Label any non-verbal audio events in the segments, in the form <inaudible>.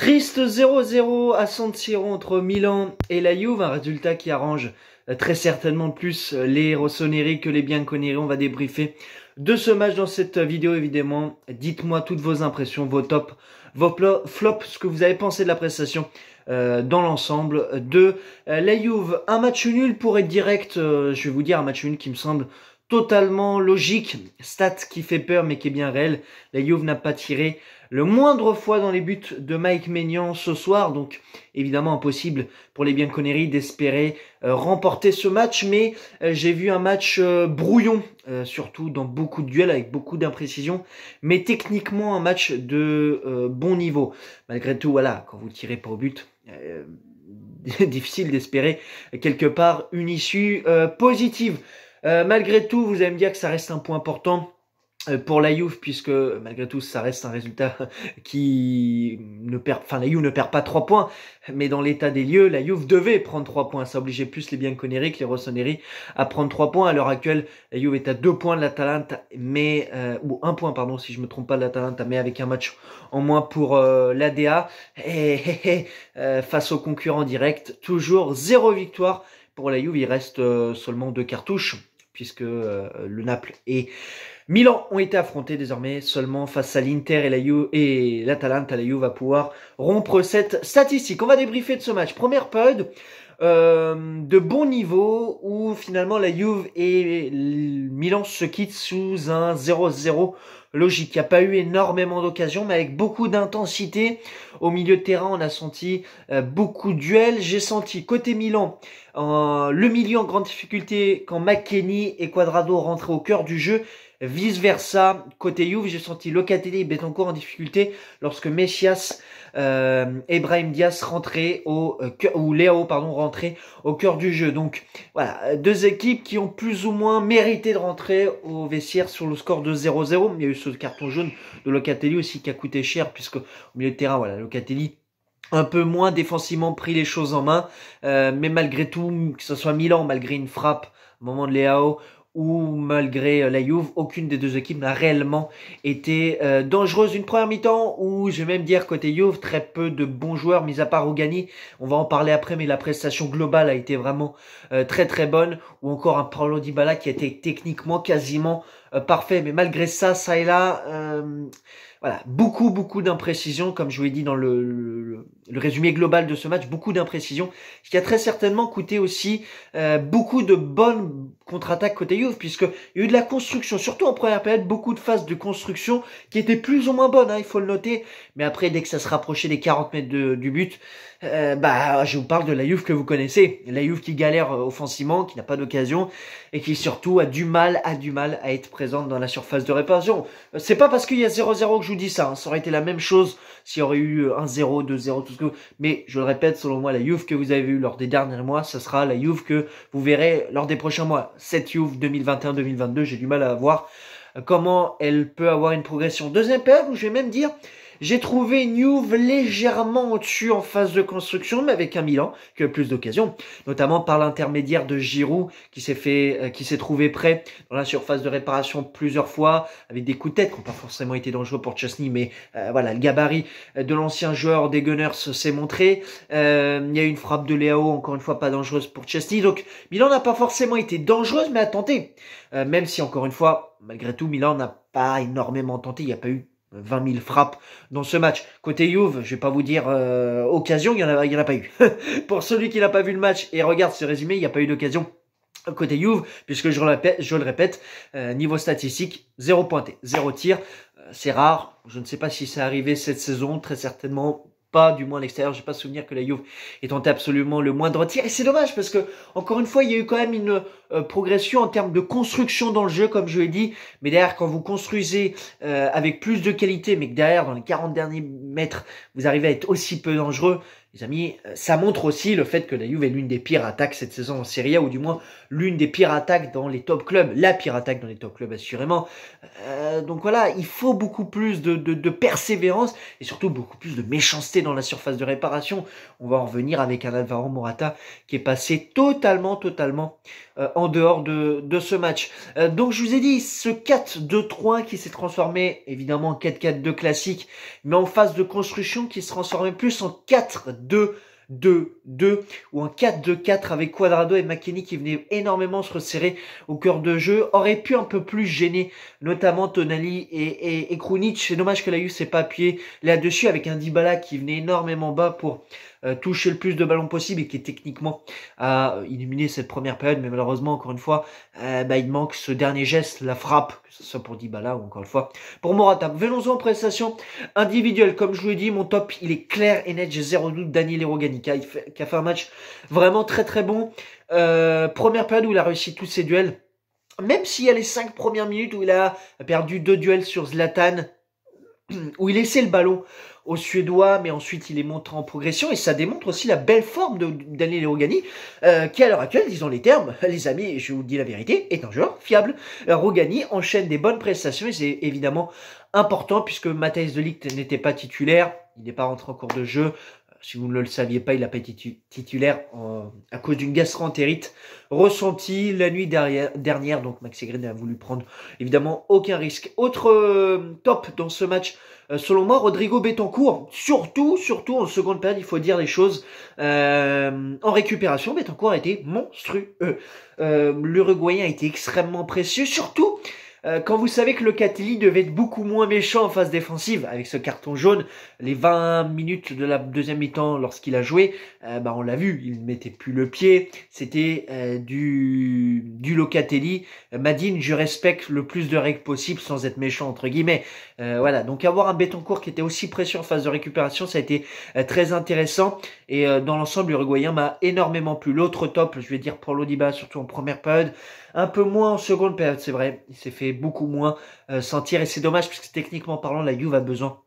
Triste 0-0 à San Siro entre Milan et la Juve, un résultat qui arrange euh, très certainement plus euh, les Rossoneri que les Bianconeri. On va débriefer de ce match dans cette vidéo évidemment. Dites-moi toutes vos impressions, vos tops, vos flops, ce que vous avez pensé de la prestation euh, dans l'ensemble de la Juve. Un match nul pour être direct, je vais vous dire un match nul qui me semble totalement logique. Stat qui fait peur mais qui est bien réel. La Juve n'a pas tiré le moindre fois dans les buts de Mike Maignan ce soir. Donc évidemment impossible pour les conneries d'espérer euh, remporter ce match. Mais euh, j'ai vu un match euh, brouillon, surtout dans beaucoup de duels avec beaucoup d'imprécisions. Mais techniquement un match de bon niveau. Malgré tout, voilà, quand vous tirez pas au but <laughs> difficile d'espérer quelque part une issue positive. Euh, malgré tout, vous allez me dire que ça reste un point important euh, pour la Juve puisque malgré tout ça reste un résultat <laughs> qui ne perd enfin la Juve ne perd pas 3 points mais dans l'état des lieux la Juve devait prendre 3 points ça obligeait plus les Bianconeri que les Rossoneri à prendre 3 points à l'heure actuelle la Juve est à 2 points de l'Atalanta mais euh, ou 1 point pardon si je me trompe pas de l'Atalanta mais avec un match en moins pour l'ADA <laughs> face au concurrent direct toujours zéro victoire pour la Juve il reste seulement deux cartouches puisque euh, le Naples et Milan ont été affrontés désormais seulement face à l'Inter et la et l'Atalanta. La Juve va pouvoir rompre cette statistique. On va débriefer de ce match. Première période euh, de bon niveau où finalement la Juve et Milan se quittent sous un 0-0 logique. Il n'y a pas eu énormément d'occasions, mais avec beaucoup d'intensité. Au milieu de terrain, on a senti euh, beaucoup de duels. J'ai senti côté Milan le milieu en grande difficulté quand McKenny et Quadrado rentraient au cœur du jeu. Vice-versa, côté Juve, j'ai senti Locatelli et encore en difficulté lorsque Messias euh, et Diaz rentraient au euh, ou pardon rentrait au cœur du jeu. Donc voilà, deux équipes qui ont plus ou moins mérité de rentrer au vestiaire sur le score de 0-0. Il y a eu ce carton jaune de Locatelli aussi qui a coûté cher puisque au milieu de terrain, voilà, Locatelli un peu moins défensivement pris les choses en main, euh, mais malgré tout, que ce soit Milan, malgré une frappe au moment de Léao ou malgré euh, la Juve, aucune des deux équipes n'a réellement été euh, dangereuse. Une première mi-temps où, je vais même dire, côté Juve, très peu de bons joueurs, mis à part Ogani. On va en parler après, mais la prestation globale a été vraiment euh, très très bonne. Ou encore un Paulo Dybala qui été techniquement quasiment parfait. Mais malgré ça, ça et là, voilà, beaucoup beaucoup d'imprécisions, comme je vous l'ai dit dans le, le, le, résumé global de ce match, beaucoup d'imprécisions, ce qui a très certainement coûté aussi beaucoup de bonnes contre-attaque côté Juve, puisque il y a eu de la construction, surtout en première période, beaucoup de phases de construction qui étaient plus ou moins bonnes, hein, il faut le noter. Mais après, dès que ça se rapprochait des 40 mètres du but, euh, bah, je vous parle de la Juve que vous connaissez, la Juve qui galère euh, offensivement, qui n'a pas d'occasion et qui surtout a du mal, a du mal à être présente dans la surface de réparation. Euh, c'est pas parce qu'il y a 0-0 que je vous dis ça, hein. ça aurait été la même chose s'il y aurait eu 1-0, 2-0, tout ce que vous... Mais je le répète, selon moi, la Juve que vous avez vue lors des derniers mois, ça sera la Juve que vous verrez lors des prochains mois cette Youth 2021-2022, j'ai du mal à voir comment elle peut avoir une progression. Deuxième période où je vais même dire j'ai trouvé New légèrement au-dessus en phase de construction, mais avec un Milan qui a plus d'occasions, notamment par l'intermédiaire de Giroud qui s'est fait, euh, qui s'est trouvé prêt dans la surface de réparation plusieurs fois avec des coups de tête qui n'ont pas forcément été dangereux pour Chesney, mais euh, voilà, le gabarit de l'ancien joueur des Gunners s'est montré. Euh, il y a eu une frappe de Léo, encore une fois pas dangereuse pour Chesney, donc Milan n'a pas forcément été dangereuse, mais a tenté. même si encore une fois, malgré tout, Milan n'a pas énormément tenté, il n'y a pas eu 20 000 frappes dans ce match. Côté Juve, je vais pas vous dire euh, occasion, il n'y en, en, a pas eu. <laughs> Pour celui qui n'a pas vu le match et regarde ce résumé, il n'y a pas eu d'occasion côté Juve, puisque je, le répète, euh, niveau statistique, zéro pointé, zéro tir, euh, c'est rare. Je ne sais pas si c'est arrivé cette saison, très certainement pas, du moins à l'extérieur, j'ai pas souvenir que la Juve est tenté absolument le moindre tir. Et c'est dommage parce que, encore une fois, il y a eu quand même une euh, progression en termes de construction dans le jeu, comme je l'ai dit. Mais derrière, quand vous construisez euh, avec plus de qualité, mais que derrière, dans les 40 derniers mètres, vous arrivez à être aussi peu dangereux, les amis, euh, ça montre aussi le fait que la Juve est l'une des pires attaques cette saison en Serie A, ou du moins l'une des pires attaques dans les top clubs, la pire attaque dans les top clubs assurément. Euh, donc voilà, il faut beaucoup plus de, de, persévérance et surtout beaucoup plus de méchanceté dans la surface de réparation. On va en revenir avec un Alvaro Morata qui est passé totalement, totalement euh, en dehors de, de ce match. donc je vous ai dit, ce 4-2-3 qui s'est transformé évidemment en 4-4-2 classique, mais en phase de construction qui se transformait plus en 4 2, 2, 2 ou un 4-2-4 avec Quadrado et McKenny qui venaient énormément se resserrer au cœur de jeu, aurait pu un peu plus gêner notamment Tonali et, et, Krunic. C'est dommage que la U s'est pas appuyé là-dessus avec un Dybala qui venait énormément bas pour euh, toucher le plus de ballons possible et qui est techniquement à euh, illuminé cette première période. Mais malheureusement, encore une fois, euh, bah, il manque ce dernier geste, la frappe, que ce soit pour Dybala ou encore une fois pour Morata. Venons-en aux prestations individuelles. Comme je vous l'ai dit, mon top, il est clair et net. J'ai zéro doute Daniel Eroganica qui a fait un match vraiment très très bon. première période où il a réussi tous ses duels. Même s'il y a les cinq premières minutes où il a perdu deux duels sur Zlatan, où il laissait le ballon au Suédois, mais ensuite il est montré en progression, et ça démontre aussi la belle forme de Daniel Rogani, euh, qui à l'heure actuelle, disons les termes, <laughs> les amis, je vous dis la vérité, est un joueur fiable. Euh, Rogani enchaîne des bonnes prestations, et c'est évidemment important, puisque Matthijs de Ligt n'était pas titulaire, il n'est pas rentré en cours de jeu, si vous ne le saviez pas, il n'a pas été titulaire à cause d'une gastroentérite ressentie la nuit dernière. Donc Max Green a voulu prendre évidemment aucun risque. Autre euh, top dans ce match, euh, selon moi, Rodrigo Betancourt. Surtout, surtout en seconde période, il faut dire les choses. Euh, en récupération, Betancourt a été monstrueux. L'Uruguayen a été extrêmement précieux, surtout euh, quand vous savez que Locatelli devait être beaucoup moins méchant en phase défensive, avec ce carton jaune, les 20 minutes de la deuxième mi-temps lorsqu'il a joué, euh, bah on l'a vu, il ne mettait plus le pied, c'était euh, du, du Locatelli. Madine, je respecte le plus de règles possible sans être méchant, entre guillemets. voilà, donc avoir un béton court qui était aussi précieux en phase de récupération, ça a été très intéressant. Et dans l'ensemble, l'Uruguayen m'a énormément plu. L'autre top, je vais dire pour Lodiba, surtout en première période, un peu moins en seconde période, c'est vrai, il s'est fait beaucoup moins euh, sentir. Et c'est dommage, puisque techniquement parlant, la Juve a besoin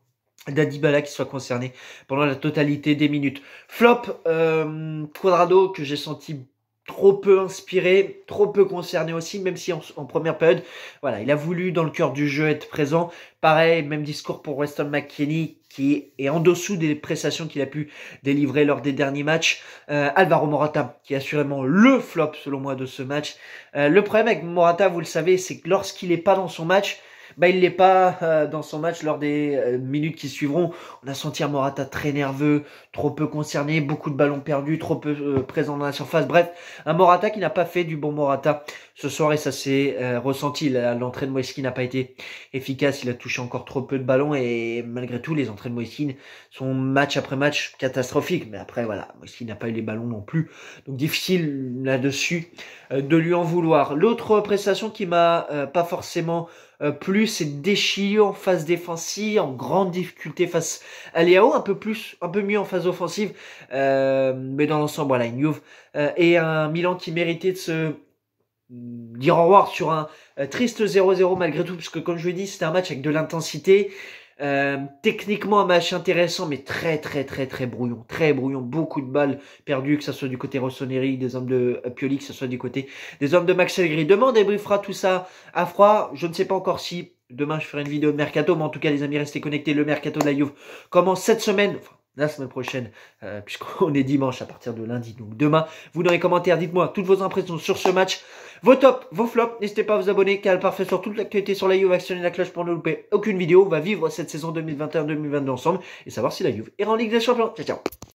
d'Adibala qui soit concerné pendant la totalité des minutes. Flop, Quadrado, euh, que j'ai senti trop peu inspiré, trop peu concerné aussi, même si en, première période, voilà, il a voulu dans le cœur du jeu être présent. Pareil, même discours pour Weston McKinney qui est en dessous des prestations qu'il a pu délivrer lors des derniers matchs. Euh, Alvaro Morata, qui est assurément le flop selon moi de ce match. Euh, le problème avec Morata, vous le savez, c'est que lorsqu'il n'est pas dans son match, bah, il l'est pas euh, dans son match lors des euh, minutes qui suivront. On a senti un Morata très nerveux, trop peu concerné, beaucoup de ballons perdus, trop peu euh, présent dans la surface. Bref, un Morata qui n'a pas fait du bon Morata ce soir et ça s'est ressenti. L'entrée de Moeskin n'a pas été efficace, il a touché encore trop peu de ballons et malgré tout, les entrées de Moeskin sont match après match catastrophiques. Mais après, voilà, Moeskin n'a pas eu les ballons non plus. Donc difficile là-dessus de lui en vouloir. L'autre prestation qui m'a pas forcément euh, plus c'est déchiré en phase défensive, en grande difficulté face à Léao, un peu plus, un peu mieux en phase offensive, euh, mais dans l'ensemble, voilà, une euh, et un Milan qui méritait de se dire au revoir sur un triste 0-0 malgré tout, puisque comme je l'ai dit, c'était un match avec de l'intensité, euh, techniquement, un match intéressant, mais très, très, très, très brouillon. Très brouillon. Beaucoup de balles perdues, que ce soit du côté Rossoneri, des hommes de euh, Pioli, que ce soit du côté des hommes de Max Allegri. Demain, on débriefera tout ça à froid. Je ne sais pas encore si demain je ferai une vidéo de mercato, mais en tout cas, les amis, restez connectés. Le mercato de la commence cette semaine. la semaine prochaine, euh, puisqu'on est dimanche à partir de lundi, donc demain, vous dans les commentaires, dites-moi toutes vos impressions sur ce match. Vos tops, vos flops, n'hésitez pas à vous abonner, car parfait sur toute l'actualité sur la Juve, actionner la cloche pour ne louper aucune vidéo. On va vivre cette saison 2021-2022 ensemble et savoir si la Juve est en Ligue des Champions. Ciao, ciao